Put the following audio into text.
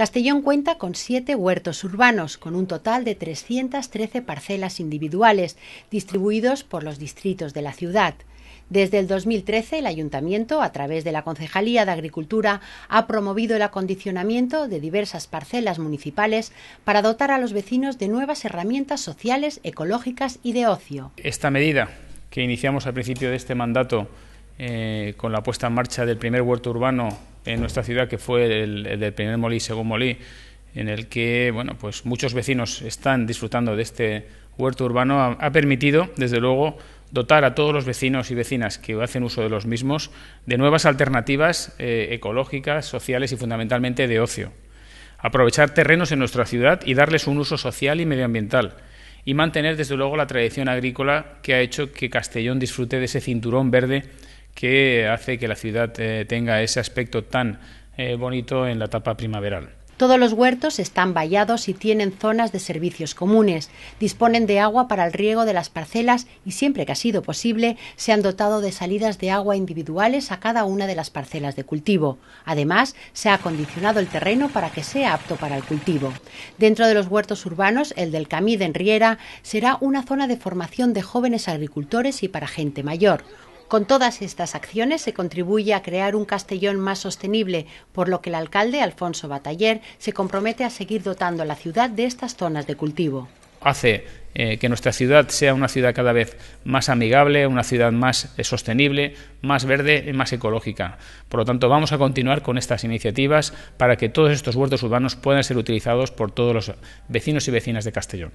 Castellón cuenta con siete huertos urbanos, con un total de 313 parcelas individuales, distribuidos por los distritos de la ciudad. Desde el 2013, el Ayuntamiento, a través de la Concejalía de Agricultura, ha promovido el acondicionamiento de diversas parcelas municipales para dotar a los vecinos de nuevas herramientas sociales, ecológicas y de ocio. Esta medida que iniciamos al principio de este mandato eh, con la puesta en marcha del primer huerto urbano en nuestra ciudad, que fue el, del primer molí, según molí, en el que bueno, pues muchos vecinos están disfrutando de este huerto urbano, ha, permitido, desde luego, dotar a todos los vecinos y vecinas que hacen uso de los mismos de nuevas alternativas eh, ecológicas, sociales y fundamentalmente de ocio. Aprovechar terrenos en nuestra ciudad y darles un uso social y medioambiental. Y mantener, desde luego, la tradición agrícola que ha hecho que Castellón disfrute de ese cinturón verde que hace que la ciudad eh, tenga ese aspecto tan eh, bonito en la etapa primaveral. Todos los huertos están vallados y tienen zonas de servicios comunes. Disponen de agua para el riego de las parcelas y siempre que ha sido posible se han dotado de salidas de agua individuales a cada una de las parcelas de cultivo. Además, se ha acondicionado el terreno para que sea apto para el cultivo. Dentro de los huertos urbanos, el del Camí de Enriera será una zona de formación de jóvenes agricultores y para gente mayor con todas estas acciones se contribuye a crear un Castellón más sostenible, por lo que el alcalde Alfonso Bataller se compromete a seguir dotando a la ciudad de estas zonas de cultivo hace eh, que nuestra ciudad sea una ciudad cada vez más amigable, una ciudad más eh, sostenible, más verde y más ecológica. Por lo tanto, vamos a continuar con estas iniciativas para que todos estos huertos urbanos puedan ser utilizados por todos los vecinos y vecinas de Castellón.